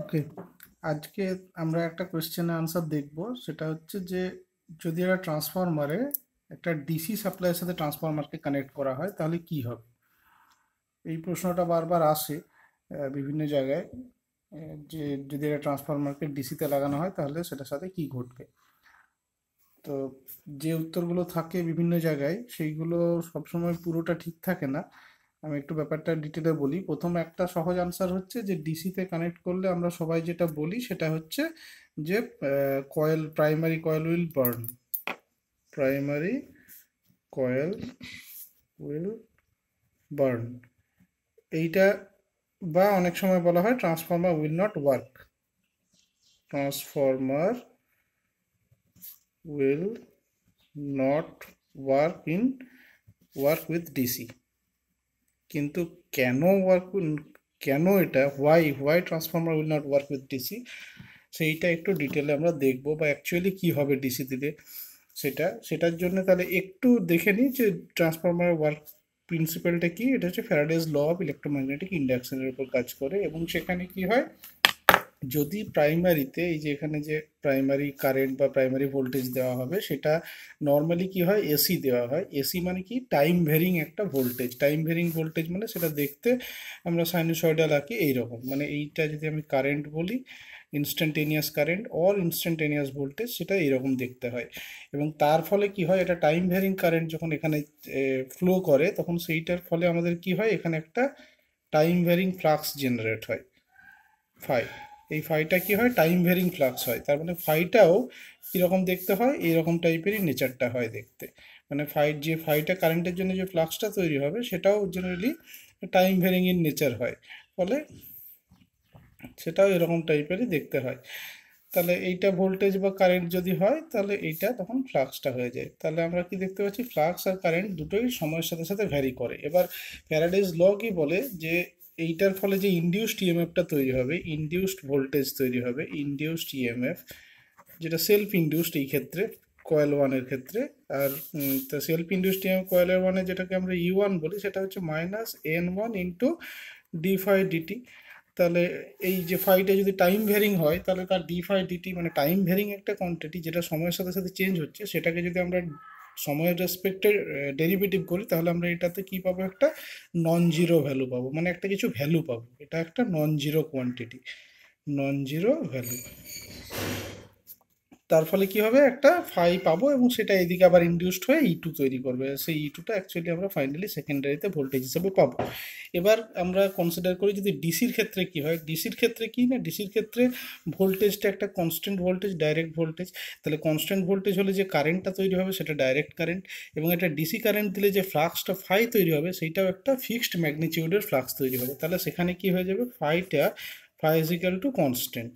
ওকে আজকে আমরা একটা কোয়েশ্চেনের আনসার দেখব সেটা হচ্ছে যে যদি একটা ট্রান্সফরমারে একটা ডিসি সাপ্লাইয়ের সাথে ট্রান্সফরমারকে কানেক্ট করা হয় তাহলে কি হবে এই প্রশ্নটা বারবার আসে বিভিন্ন জায়গায় যে যদি একটা ট্রান্সফরমারকে ডিসিতে লাগানো হয় তাহলে সেটার সাথে কি ঘটবে তো যে উত্তরগুলো থাকে বিভিন্ন জায়গায় সেইগুলো সবসময় পুরোটা ঠিক থাকে না আমি একটু ব্যাপারটা ডিটেলে বলি প্রথম একটা সহজ আনসার হচ্ছে যে ডিসিতে কানেক্ট করলে আমরা সবাই যেটা বলি সেটা হচ্ছে যে coil primary coil will burn primary coil will burn এইটা বা অনেক সময় বলা হয় transformer will not work transformer will not work in work with DC কিন্তু কেন ওয়ার্ক কেন এটা why why transformer will not work with DC সেইটা একটু ডিটেলে আমরা দেখব বা অ্যাকচুয়ালি কী হবে ডিসি দিলে সেটা সেটার জন্য তাহলে একটু দেখে নিই যে ট্রান্সফর্মার ওয়ার্ক প্রিন্সিপালটা কি এটা হচ্ছে ফ্যারাডেজ ল অফ ইলেকট্রোম্যাগনেটিক ইন্ডাকশনের উপর কাজ করে এবং সেখানে কি হয় যদি প্রাইমারিতে এই যে এখানে যে প্রাইমারি কারেন্ট বা প্রাইমারি ভোল্টেজ দেওয়া হবে সেটা নর্মালি কি হয় এসি দেওয়া হয় এসি মানে কি টাইম ভেরিং একটা ভোল্টেজ টাইম ভেরিং ভোল্টেজ মানে সেটা দেখতে আমরা সাইনোসয়েডাল আঁকি এইরকম মানে এইটা যদি আমি কারেন্ট বলি instantaneous current or instantaneous voltage সেটা এইরকম দেখতে হয় এবং তার ফলে কি হয় এটা টাইম ভ্যারিং কারেন্ট যখন এখানে ফ্লো করে তখন সেইটার ফলে আমাদের কি হয় এখানে একটা টাইম ভেরিং ফ্লাক্স জেনারেট হয় ফাইভ এই ফাইটা কি হয় টাইম ভেরিং ফ্লাক্স হয় তার মানে ফাইটাও কীরকম দেখতে হয় এইরকম টাইপেরই নেচারটা হয় দেখতে মানে ফাইট যে ফাইটা কারেন্টের জন্য যে ফ্লাক্সটা তৈরি হবে সেটাও generally time varying in nature হয় ফলে সেটাও এরকম টাইপেরই দেখতে হয় তাহলে এইটা ভোল্টেজ বা কারেন্ট যদি হয় তাহলে এইটা তখন ফ্লাক্সটা হয়ে যায় তাহলে আমরা কি দেখতে পাচ্ছি ফ্লাক্স আর কারেন্ট দুটোই সময়ের সাথে সাথে ভ্যারি করে এবার প্যারাডাইজ ল কি বলে যে এইটার ফলে যে ইন্ডিউসড ইএমএফটা তৈরি হবে ইন্ডিউসড ভোল্টেজ তৈরি হবে ইন্ডিউসড ইএমএফ যেটা সেলফ ইন্ডিউসড এই ক্ষেত্রে কয়েল ওয়ানের ক্ষেত্রে আর তা সেলফ ইন্ডিউসড ইএমএফ কয়েল ওয়ানে যেটাকে আমরা ইউ e ওয়ান বলি সেটা হচ্ছে minus N one into D phi DT তাহলে এই যে ফাইটা যদি টাইম ভেরিং হয় তাহলে তার ডি ফাই ডিটি মানে টাইম ভেরিং একটা কোয়ান্টিটি যেটা সময়ের সাথে সাথে চেঞ্জ হচ্ছে সেটাকে যদি আমরা সময়ের রেসপেক্টে ডেরিভেটিভ করি তাহলে আমরা এটাতে কি পাবো একটা নন জিরো ভ্যালু পাবো মানে একটা কিছু ভ্যালু পাবো এটা একটা non zero quantity non zero value তার ফলে কি হবে একটা ফাই পাবো এবং সেটা এদিকে আবার ইন্ডিউসড হয়ে ই e টু তৈরি করবে সেই ই টুটা অ্যাকচুয়ালি আমরা ফাইনালি সেকেন্ডারিতে ভোল্টেজ হিসেবে পাবো এবার আমরা কনসিডার করি যদি ডিসির ক্ষেত্রে কি হয় ডিসির ক্ষেত্রে কি না ডিসির ক্ষেত্রে ভোল্টেজটা একটা কনস্ট্যান্ট ভোল্টেজ ডাইরেক্ট ভোল্টেজ তাহলে কনস্ট্যান্ট ভোল্টেজ হলে যে কারেন্টটা তৈরি হবে সেটা ডাইরেক্ট কারেন্ট এবং একটা ডিসি কারেন্ট দিলে যে ফ্লাক্সটা ফাই তৈরি হবে সেইটাও একটা ফিক্সড ম্যাগনিচিউডের ফ্লাক্স তৈরি হবে তাহলে সেখানে কি হয়ে যাবে ফাইটা ফাই ইজ টু কনস্ট্যান্ট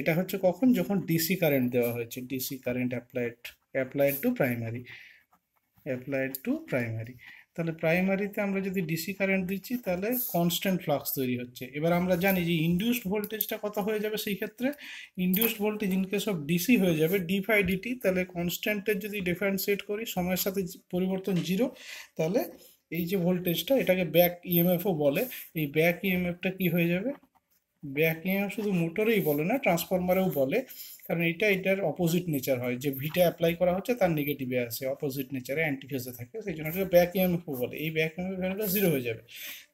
এটা হচ্ছে কখন যখন ডিসি কারেন্ট দেওয়া হয়েছে DC current applied applied to primary applied to primary তাহলে প্রাইমারিতে আমরা যদি ডিসি কারেন্ট দিচ্ছি তাহলে কনস্ট্যান্ট ফ্লাক্স তৈরি হচ্ছে এবার আমরা জানি যে ইন্ডিউসড ভোল্টেজটা কত হয়ে যাবে সেই ক্ষেত্রে induced voltage in case of DC হয়ে যাবে ডিফাই ডিটি তাহলে কনস্ট্যান্টের যদি ডিফারেন্সিয়েট করি সময়ের সাথে পরিবর্তন জিরো তাহলে এই যে ভোল্টেজটা এটাকে ব্যাক ইএমএফও e বলে এই ব্যাক ইএমএফটা e কি হয়ে যাবে ব্যাকিং শুধু মোটরেই বলে না ট্রান্সফরমারেও বলে কারণ এটা এটার অপোজিট নেচার হয় যে ভিটা অ্যাপ্লাই করা হচ্ছে তার নেগেটিভে আসে অপোজিট নেচারে অ্যান্টিফেজে থাকে সেই জন্য ব্যাক ইএমএফও বলে এই ব্যাক ইএমএফ ভ্যালুটা জিরো হয়ে যাবে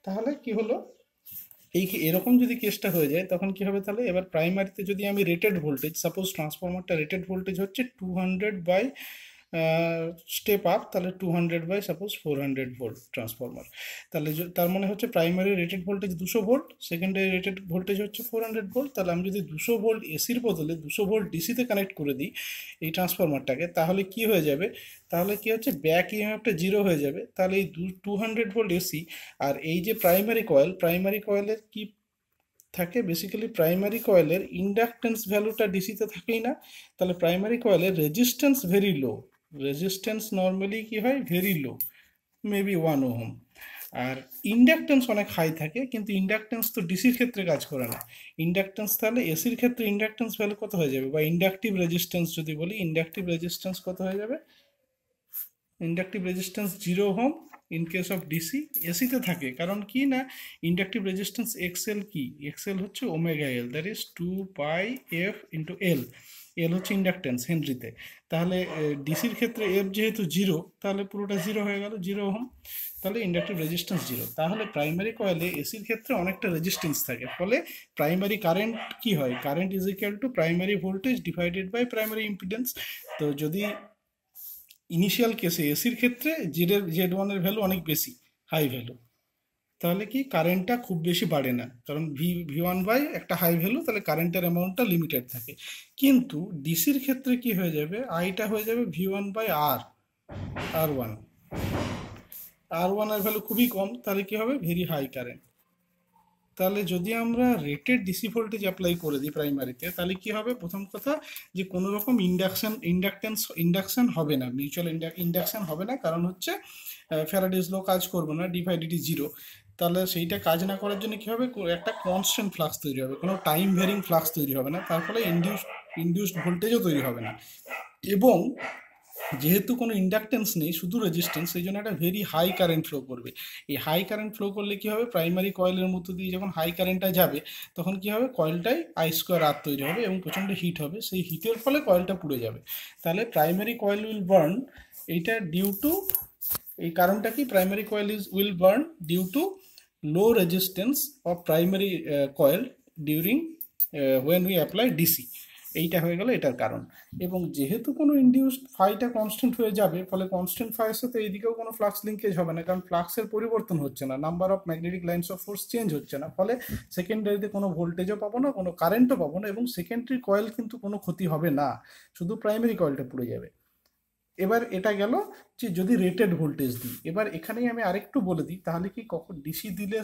তাহলে কি হলো এই এরকম যদি কেসটা হয়ে যায় তখন কি হবে তাহলে এবার প্রাইমারিতে যদি আমি রেটেড ভোল্টেজ সাপোজ ট্রান্সফরমারটা রেটেড ভোল্টেজ হচ্ছে two hundred by step up তাহলে two hundred by suppose four hundred volt transformer তাহলে তার মানে হচ্ছে প্রাইমারি রেটেড ভোল্টেজ দুশো ভোল্ট সেকেন্ডারি রেটেড ভোল্টেজ হচ্ছে ফোর হান্ড্রেড ভোল্ট তাহলে আমি যদি দুশো ভোল্ট এসির বদলে দুশো ভোল্ট ডিসিতে কানেক্ট করে দিই এই ট্রান্সফরমারটাকে তাহলে কি হয়ে যাবে তাহলে কি হচ্ছে ব্যাক ইএমএফটা জিরো হয়ে যাবে তাহলে এই টু হান্ড্রেড ভোল্ট এসি আর এই যে প্রাইমারি কয়েল প্রাইমারি কয়েলের কি থাকে বেসিক্যালি প্রাইমারি কয়েলের ইন্ডাকটেন্স ভ্যালুটা ডিসিতে থাকেই না তাহলে প্রাইমারি কয়েলের resistance very low resistance normally কি হয় very low maybe one ohm আর ইন্ডাকটেন্স অনেক হাই থাকে কিন্তু ইন্ডাকটেন্স তো ডিসির ক্ষেত্রে কাজ করে না ইন্ডাকটেন্স তাহলে এসির ক্ষেত্রে ইন্ডাকটেন্স ভ্যালু কত হয়ে যাবে বা ইন্ডাকটিভ রেজিস্ট্যান্স যদি বলি ইন্ডাকটিভ রেজিস্ট্যান্স কত হয়ে যাবে inductive resistance zero ohm in case of DC এসিতে থাকে কারণ কি না ইন্ডাকটিভ রেজিস্ট্যান্স এক্সেল কি এক্সেল হচ্ছে omega L that is two pi F into L L হচ্ছে ইন্ডাকটেন্স হেনরিতে তাহলে ডিসির ক্ষেত্রে এফ যেহেতু জিরো তাহলে পুরোটা জিরো হয়ে গেল জিরো হোম তাহলে ইন্ডাকটিভ রেজিস্ট্যান্স জিরো তাহলে প্রাইমারি কয়েলে এসির ক্ষেত্রে অনেকটা রেজিস্ট্যান্স থাকে ফলে প্রাইমারি কারেন্ট কি হয় current is equal to primary voltage divided by primary impedance তো যদি ইনিশিয়াল কেসে এসির ক্ষেত্রে জেডের জেড ওয়ানের ভ্যালু অনেক বেশি হাই ভ্যালু তাহলে কি কারেন্টটা খুব বেশি বাড়ে না কারণ ভি ভি ওয়ান বাই একটা হাই ভ্যালু তাহলে কারেন্টের অ্যামাউন্টটা লিমিটেড থাকে কিন্তু ডিসির ক্ষেত্রে কি হয়ে যাবে আইটা হয়ে যাবে V one by R R one R ওয়ানের ভ্যালু খুবই কম তাহলে কি হবে ভেরি হাই কারেন্ট তাহলে যদি আমরা রেটেড ডিসি ভোল্টেজ অ্যাপ্লাই করে দিই প্রাইমারিতে তাহলে কি হবে প্রথম কথা যে কোনো রকম ইন্ডাকশন ইন্ডাকটেন্স ইন্ডাকশন হবে না মিউচুয়াল ইন্ডাকশন হবে না কারণ হচ্ছে ফ্যারাডেজ লো কাজ করবো না ডিভাইডিটি জিরো তাহলে সেইটা কাজ না করার জন্য কী হবে একটা কনস্ট্যান্ট ফ্লাক্স তৈরি হবে কোনো টাইম ভেরিং ফ্লাক্স তৈরি হবে না তার ফলে ইন্ডিউস ইনডিউসড ভোল্টেজও তৈরি হবে না এবং যেহেতু কোনো ইন্ডাকটেন্স নেই শুধু রেজিস্ট্যান্স সেই জন্য একটা ভেরি হাই কারেন্ট ফ্লো করবে এই হাই কারেন্ট ফ্লো করলে কী হবে প্রাইমারি কয়েলের মধ্য দিয়ে যখন হাই কারেন্টটা যাবে তখন কী হবে কয়েলটাই আই স্কোয়ার আর তৈরি হবে এবং প্রচণ্ড হিট হবে সেই হিটের ফলে কয়েলটা পুড়ে যাবে তাহলে প্রাইমারি কয়েল উইল বার্ন এইটা ডিউ টু এই কারণটা কি primary coil is will burn due to low resistance of primary coil during when we apply DC এইটা হয়ে গেল এটার কারণ এবং যেহেতু কোনো ইন্ডিউসড ফাইটা কনস্ট্যান্ট হয়ে যাবে ফলে কনস্ট্যান্ট ফাইয়ের সাথে এইদিকেও কোনো ফ্লাক্স লিঙ্কেজ হবে না কারণ ফ্লাক্সের পরিবর্তন হচ্ছে না number of magnetic lines of force change হচ্ছে না ফলে সেকেন্ডারিতে কোনো ভোল্টেজও পাবো না কোনো কারেন্টও পাবো না এবং সেকেন্ডারি কয়েল কিন্তু কোনো ক্ষতি হবে না শুধু প্রাইমারি কয়েলটা পুড়ে যাবে এবার এটা গেল যে যদি রেটেড ভোল্টেজ দিই এবার এখানেই আমি আরেকটু বলে দিই তাহলে কি কখন ডিসি দিলে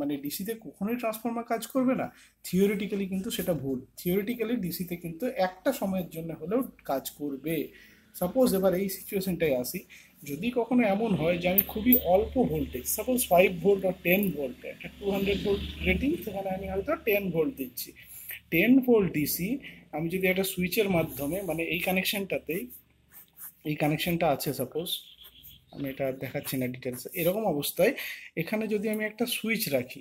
মানে ডিসিতে কখনোই ট্রান্সফর্মার কাজ করবে না থিওরিটিক্যালি কিন্তু সেটা ভুল থিওরিটিক্যালি ডিসিতে কিন্তু একটা সময়ের জন্য হলেও কাজ করবে সাপোজ এবার এই সিচুয়েশনটাই আসি যদি কখনো এমন হয় যে আমি খুবই অল্প ভোল্টেজ সাপোজ ফাইভ ভোল্ট আর টেন ভোল্ট একটা টু হান্ড্রেড ভোল্ট রেটিং সেখানে আমি হয়তো টেন ভোল্ট দিচ্ছি টেন ভোল্ট ডিসি আমি যদি একটা সুইচের মাধ্যমে মানে এই কানেকশনটাতেই এই কানেকশনটা আছে সাপোজ আমি এটা দেখাচ্ছি না ডিটেলস এরকম অবস্থায় এখানে যদি আমি একটা সুইচ রাখি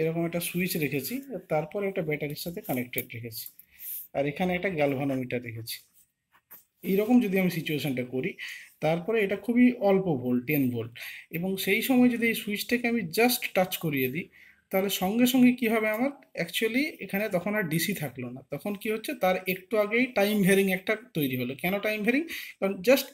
এরকম একটা সুইচ রেখেছি তারপর একটা ব্যাটারির সাথে কানেক্টেড রেখেছি আর এখানে একটা গ্যালভানোমিটার রেখেছি এইরকম যদি আমি সিচুয়েশানটা করি তারপরে এটা খুবই অল্প ভোল্ট টেন ভোল্ট এবং সেই সময় যদি এই সুইচটাকে আমি জাস্ট টাচ করিয়ে দিই তাহলে সঙ্গে সঙ্গে কি হবে আমার অ্যাকচুয়ালি এখানে তখন আর ডিসি থাকলো না তখন কি হচ্ছে তার একটু আগেই টাইম ভেরিং একটা তৈরি হলো কেন টাইম ভেরিং কারণ জাস্ট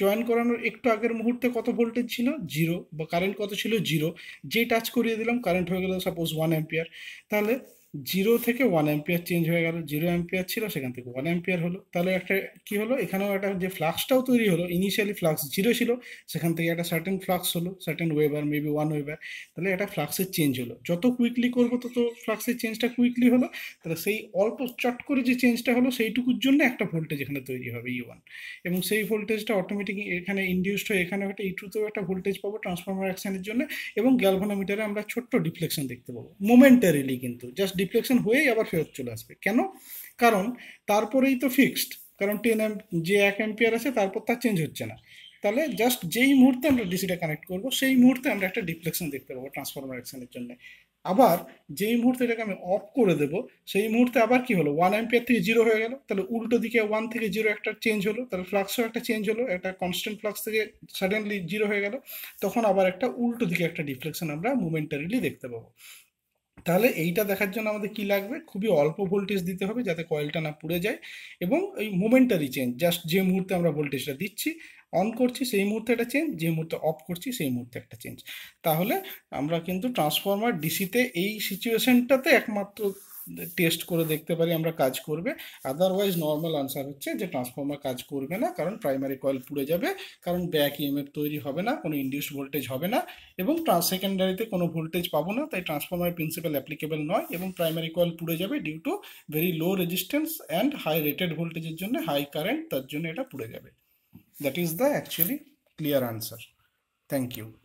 জয়েন করানোর একটু আগের মুহূর্তে কত ভোল্টেজ ছিল জিরো বা কারেন্ট কত ছিল জিরো যে টাচ করিয়ে দিলাম কারেন্ট হয়ে গেল সাপোজ ওয়ান অ্যাম্পিয়ার তাহলে জিরো থেকে ওয়ান অ্যাম্পিয়ার চেঞ্জ হয়ে গেল জিরো অ্যাম্পিয়ার ছিল সেখান থেকে ওয়ান অ্যাম্পিয়ার হলো তাহলে একটা কি হলো এখানেও একটা যে ফ্লাক্সটাও তৈরি হলো ইনিশিয়ালি ফ্লাক্স জিরো ছিল সেখান থেকে একটা সার্টেন ফ্লাক্স হলো certain weber maybe one weber তাহলে একটা ফ্লাক্সের চেঞ্জ হলো যত কুইকলি করবো তত ফ্লাক্সের চেঞ্জটা কুইকলি হলো তাহলে সেই অল্প চট করে যে চেঞ্জটা হলো সেইটুকুর জন্য একটা ভোল্টেজ এখানে তৈরি হবে ই e ওয়ান এবং সেই ভোল্টেজটা অটোমেটিক এখানে ইন্ডিউসড হয়ে এখানে একটা ইটুতেও e একটা ভোল্টেজ পাবো ট্রান্সফর্মার অ্যাকশানের জন্য এবং গ্যালভানোমিটারে আমরা ছোট্ট ডিফ্লেকশন দেখতে পাবো মোমেন্টারিলি কিন্তু জাস্ট ডিফ্লেকশন হয়েই আবার ফেরত চলে আসবে কেন কারণ তারপরেই তো ফিক্সড কারণ টেন যে এক অ্যাম্পিয়ার আছে তারপর তার চেঞ্জ হচ্ছে না তাহলে জাস্ট যেই মুহূর্তে আমরা ডিসিটা কানেক্ট করবো সেই মুহূর্তে আমরা একটা ডিফ্লেকশন দেখতে পাবো ট্রান্সফরমার অ্যাকশনের জন্য আবার যেই মুহূর্তে এটাকে আমি অফ করে দেব সেই মুহূর্তে আবার কি হলো ওয়ান অ্যাম্পিয়ার থেকে জিরো হয়ে গেল তাহলে উল্টো দিকে ওয়ান থেকে জিরো একটা চেঞ্জ হলো তাহলে ফ্লাক্সও একটা চেঞ্জ হলো একটা কনস্ট্যান্ট ফ্লাক্স থেকে সাডেনলি জিরো হয়ে গেল তখন আবার একটা উল্টো দিকে একটা ডিফ্লেকশন আমরা মুমেন্টারিলি দেখতে পাবো তাহলে এইটা দেখার জন্য আমাদের কি লাগবে খুবই অল্প ভোল্টেজ দিতে হবে যাতে কয়েলটা না পুড়ে যায় এবং এই মোমেন্টারি চেঞ্জ জাস্ট যে মুহূর্তে আমরা ভোল্টেজটা দিচ্ছি অন করছি সেই মুহূর্তে একটা চেঞ্জ যে মুহূর্তে অফ করছি সেই মুহূর্তে একটা চেঞ্জ তাহলে আমরা কিন্তু ট্রান্সফর্মার ডিসিতে এই সিচুয়েশনটাতে একমাত্র টেস্ট করে দেখতে পারি আমরা কাজ করবে আদারওয়াইজ নর্মাল আনসার হচ্ছে যে ট্রান্সফর্মার কাজ করবে না কারণ প্রাইমারি কয়েল পুড়ে যাবে কারণ ব্যাক ইএমএফ তৈরি হবে না কোনো ইন্ডিউস ভোল্টেজ হবে না এবং ট্রান্স সেকেন্ডারিতে কোনো ভোল্টেজ পাবো না তাই ট্রান্সফর্মার প্রিন্সিপাল অ্যাপ্লিকেবল নয় এবং প্রাইমারি কয়েল পুড়ে যাবে due to very low resistance and high rated ভোল্টেজের জন্য হাই কারেন্ট তার জন্য এটা পুড়ে যাবে that is the actually clear answer thank you